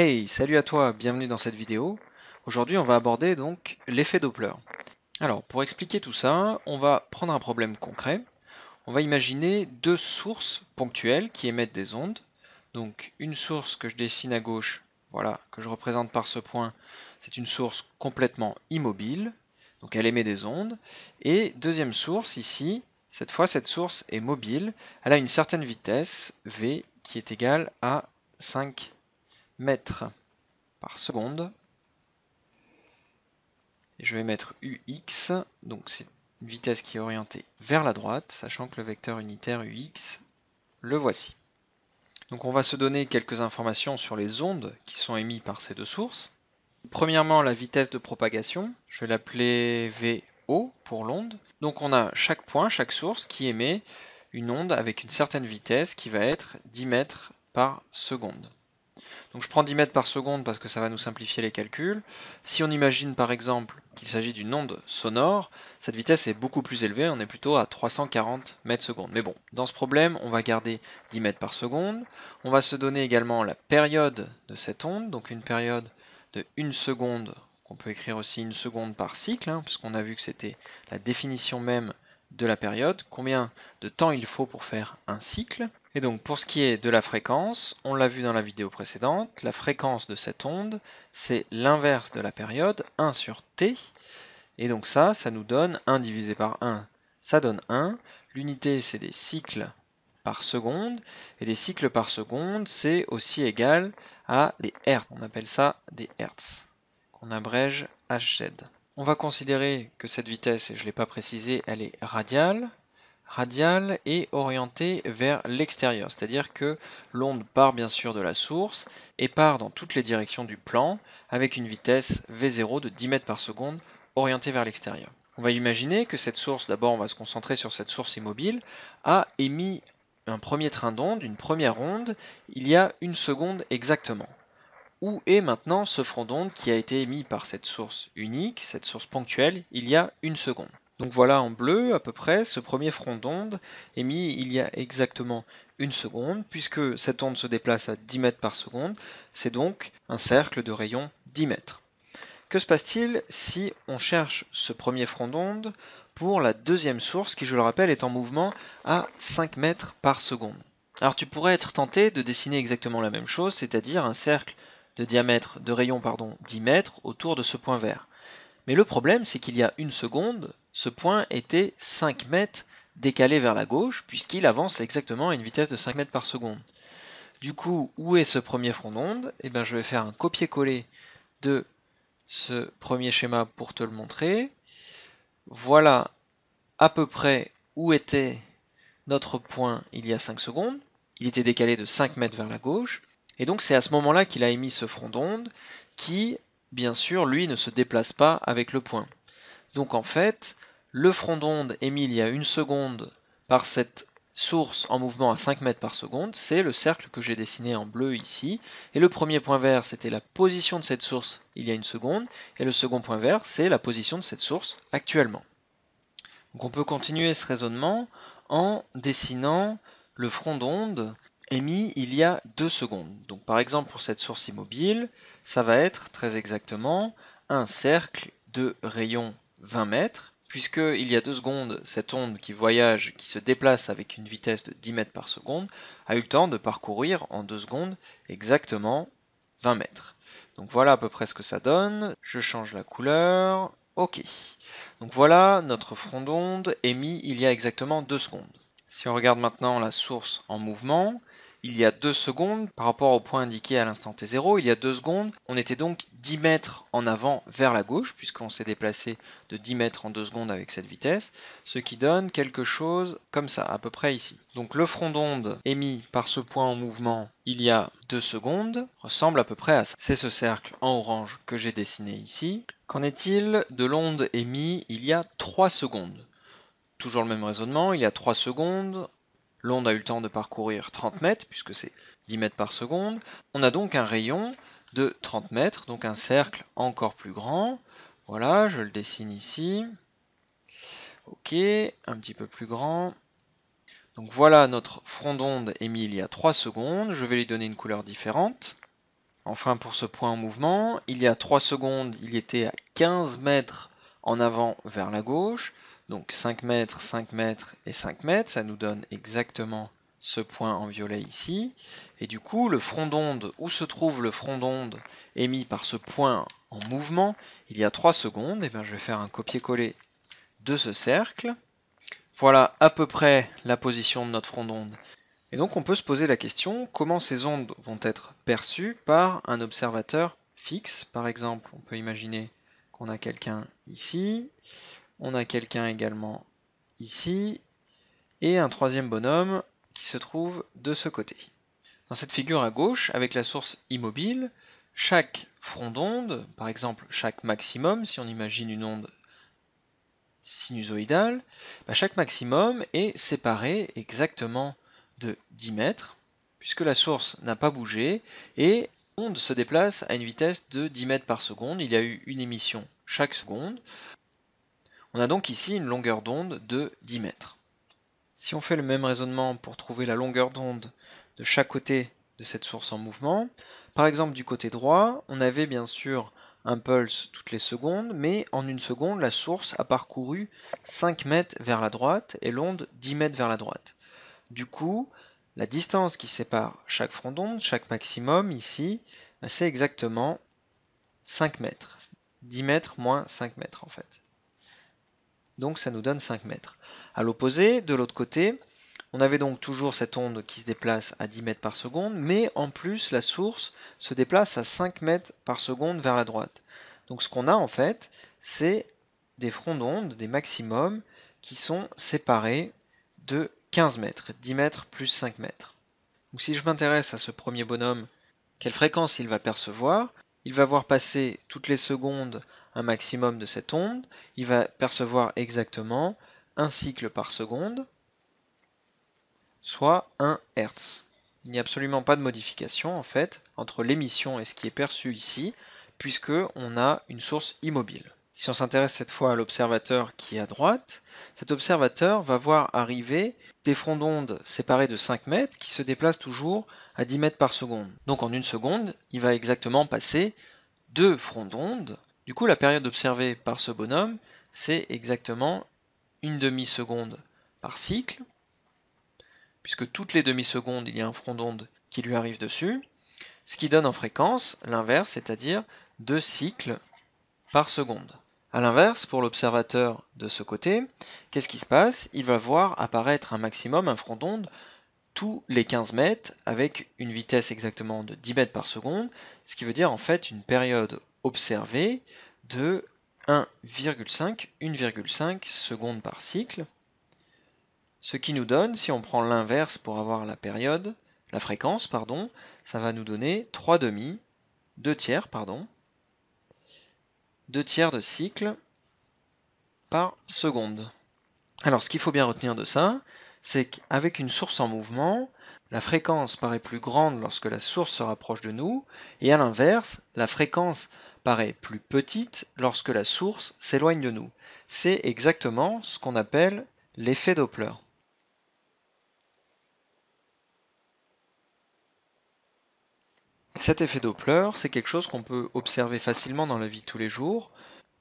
Hey, salut à toi, bienvenue dans cette vidéo. Aujourd'hui on va aborder donc l'effet Doppler. Alors pour expliquer tout ça, on va prendre un problème concret. On va imaginer deux sources ponctuelles qui émettent des ondes. Donc une source que je dessine à gauche, voilà, que je représente par ce point, c'est une source complètement immobile, donc elle émet des ondes. Et deuxième source ici, cette fois cette source est mobile, elle a une certaine vitesse, V, qui est égale à 5 mètres par seconde. Et je vais mettre ux, donc c'est une vitesse qui est orientée vers la droite, sachant que le vecteur unitaire ux, le voici. Donc on va se donner quelques informations sur les ondes qui sont émises par ces deux sources. Premièrement, la vitesse de propagation, je vais l'appeler VO pour l'onde. Donc on a chaque point, chaque source qui émet une onde avec une certaine vitesse qui va être 10 mètres par seconde. Donc je prends 10 mètres par seconde parce que ça va nous simplifier les calculs. Si on imagine par exemple qu'il s'agit d'une onde sonore, cette vitesse est beaucoup plus élevée, on est plutôt à 340 mètres secondes, Mais bon, dans ce problème, on va garder 10 mètres par seconde. On va se donner également la période de cette onde, donc une période de 1 seconde, qu'on peut écrire aussi une seconde par cycle, hein, puisqu'on a vu que c'était la définition même de la période, combien de temps il faut pour faire un cycle. Et donc pour ce qui est de la fréquence, on l'a vu dans la vidéo précédente, la fréquence de cette onde, c'est l'inverse de la période, 1 sur t, et donc ça, ça nous donne 1 divisé par 1, ça donne 1, l'unité c'est des cycles par seconde, et des cycles par seconde, c'est aussi égal à des hertz, on appelle ça des hertz, qu'on abrège hz. On va considérer que cette vitesse, et je ne l'ai pas précisé, elle est radiale, radiale et orientée vers l'extérieur, c'est-à-dire que l'onde part bien sûr de la source et part dans toutes les directions du plan avec une vitesse V0 de 10 mètres par seconde orientée vers l'extérieur. On va imaginer que cette source, d'abord on va se concentrer sur cette source immobile, a émis un premier train d'onde, une première onde, il y a une seconde exactement. Où est maintenant ce front d'onde qui a été émis par cette source unique, cette source ponctuelle, il y a une seconde donc voilà en bleu à peu près ce premier front d'onde émis il y a exactement une seconde, puisque cette onde se déplace à 10 mètres par seconde, c'est donc un cercle de rayon 10 mètres. Que se passe-t-il si on cherche ce premier front d'onde pour la deuxième source qui, je le rappelle, est en mouvement à 5 mètres par seconde Alors tu pourrais être tenté de dessiner exactement la même chose, c'est-à-dire un cercle de diamètre de rayon pardon, 10 mètres autour de ce point vert. Mais le problème, c'est qu'il y a une seconde, ce point était 5 mètres décalé vers la gauche, puisqu'il avance exactement à une vitesse de 5 mètres par seconde. Du coup, où est ce premier front d'onde Eh bien, je vais faire un copier-coller de ce premier schéma pour te le montrer. Voilà à peu près où était notre point il y a 5 secondes. Il était décalé de 5 mètres vers la gauche. Et donc c'est à ce moment-là qu'il a émis ce front d'onde qui bien sûr, lui ne se déplace pas avec le point. Donc en fait, le front d'onde émis il y a une seconde par cette source en mouvement à 5 mètres par seconde, c'est le cercle que j'ai dessiné en bleu ici, et le premier point vert c'était la position de cette source il y a une seconde, et le second point vert c'est la position de cette source actuellement. Donc on peut continuer ce raisonnement en dessinant le front d'onde émis il y a 2 secondes. Donc par exemple pour cette source immobile, ça va être très exactement un cercle de rayon 20 mètres, puisque il y a 2 secondes, cette onde qui voyage, qui se déplace avec une vitesse de 10 mètres par seconde, a eu le temps de parcourir en 2 secondes exactement 20 mètres. Donc voilà à peu près ce que ça donne. Je change la couleur. Ok. Donc voilà notre front d'onde émis il y a exactement 2 secondes. Si on regarde maintenant la source en mouvement, il y a 2 secondes, par rapport au point indiqué à l'instant t0, il y a 2 secondes, on était donc 10 mètres en avant vers la gauche, puisqu'on s'est déplacé de 10 mètres en 2 secondes avec cette vitesse, ce qui donne quelque chose comme ça, à peu près ici. Donc le front d'onde émis par ce point en mouvement il y a 2 secondes ressemble à peu près à ça. C'est ce cercle en orange que j'ai dessiné ici. Qu'en est-il de l'onde émise il y a 3 secondes Toujours le même raisonnement, il y a 3 secondes, L'onde a eu le temps de parcourir 30 mètres, puisque c'est 10 mètres par seconde. On a donc un rayon de 30 mètres, donc un cercle encore plus grand. Voilà, je le dessine ici. Ok, un petit peu plus grand. Donc voilà notre front d'onde émis il y a 3 secondes. Je vais lui donner une couleur différente. Enfin, pour ce point en mouvement, il y a 3 secondes, il était à 15 mètres en avant vers la gauche. Donc 5 mètres, 5 mètres et 5 mètres, ça nous donne exactement ce point en violet ici. Et du coup, le front d'onde, où se trouve le front d'onde émis par ce point en mouvement, il y a 3 secondes, et eh bien je vais faire un copier-coller de ce cercle. Voilà à peu près la position de notre front d'onde. Et donc on peut se poser la question, comment ces ondes vont être perçues par un observateur fixe Par exemple, on peut imaginer qu'on a quelqu'un ici, on a quelqu'un également ici. Et un troisième bonhomme qui se trouve de ce côté. Dans cette figure à gauche, avec la source immobile, chaque front d'onde, par exemple chaque maximum, si on imagine une onde sinusoïdale, bah, chaque maximum est séparé exactement de 10 mètres, puisque la source n'a pas bougé, et l'onde se déplace à une vitesse de 10 mètres par seconde, il y a eu une émission chaque seconde, on a donc ici une longueur d'onde de 10 mètres. Si on fait le même raisonnement pour trouver la longueur d'onde de chaque côté de cette source en mouvement, par exemple du côté droit, on avait bien sûr un pulse toutes les secondes, mais en une seconde, la source a parcouru 5 mètres vers la droite et l'onde 10 mètres vers la droite. Du coup, la distance qui sépare chaque front d'onde, chaque maximum ici, bah, c'est exactement 5 mètres. 10 mètres moins 5 mètres en fait donc ça nous donne 5 mètres. A l'opposé, de l'autre côté, on avait donc toujours cette onde qui se déplace à 10 mètres par seconde, mais en plus la source se déplace à 5 mètres par seconde vers la droite. Donc ce qu'on a en fait, c'est des fronts d'onde, des maximums, qui sont séparés de 15 mètres, 10 mètres plus 5 mètres. Donc si je m'intéresse à ce premier bonhomme, quelle fréquence il va percevoir il va voir passer toutes les secondes un maximum de cette onde, il va percevoir exactement un cycle par seconde, soit 1 Hertz. Il n'y a absolument pas de modification en fait entre l'émission et ce qui est perçu ici, puisque on a une source immobile si on s'intéresse cette fois à l'observateur qui est à droite, cet observateur va voir arriver des fronts d'onde séparés de 5 mètres qui se déplacent toujours à 10 mètres par seconde. Donc en une seconde, il va exactement passer deux fronts d'ondes. Du coup, la période observée par ce bonhomme, c'est exactement une demi-seconde par cycle, puisque toutes les demi-secondes, il y a un front d'onde qui lui arrive dessus, ce qui donne en fréquence l'inverse, c'est-à-dire deux cycles par seconde. A l'inverse, pour l'observateur de ce côté, qu'est-ce qui se passe Il va voir apparaître un maximum, un front d'onde, tous les 15 mètres, avec une vitesse exactement de 10 mètres par seconde, ce qui veut dire en fait une période observée de 1,5, 1,5 secondes par cycle, ce qui nous donne, si on prend l'inverse pour avoir la période, la fréquence, pardon, ça va nous donner 3 demi, 2 tiers, pardon, 2 tiers de cycle par seconde. Alors ce qu'il faut bien retenir de ça, c'est qu'avec une source en mouvement, la fréquence paraît plus grande lorsque la source se rapproche de nous, et à l'inverse, la fréquence paraît plus petite lorsque la source s'éloigne de nous. C'est exactement ce qu'on appelle l'effet Doppler. Cet effet Doppler, c'est quelque chose qu'on peut observer facilement dans la vie de tous les jours.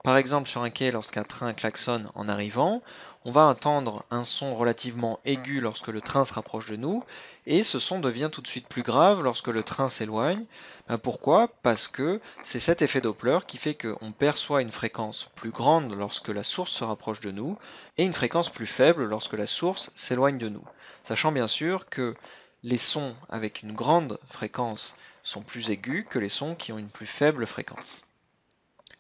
Par exemple, sur un quai, lorsqu'un train klaxonne en arrivant, on va entendre un son relativement aigu lorsque le train se rapproche de nous, et ce son devient tout de suite plus grave lorsque le train s'éloigne. Bah, pourquoi Parce que c'est cet effet Doppler qui fait qu'on perçoit une fréquence plus grande lorsque la source se rapproche de nous, et une fréquence plus faible lorsque la source s'éloigne de nous. Sachant bien sûr que les sons avec une grande fréquence sont plus aigus que les sons qui ont une plus faible fréquence.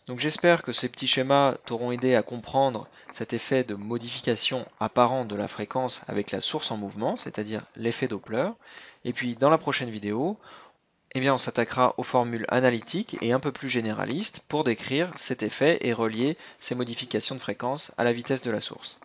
Donc j'espère que ces petits schémas t'auront aidé à comprendre cet effet de modification apparente de la fréquence avec la source en mouvement, c'est-à-dire l'effet Doppler. Et puis dans la prochaine vidéo, eh bien on s'attaquera aux formules analytiques et un peu plus généralistes pour décrire cet effet et relier ces modifications de fréquence à la vitesse de la source.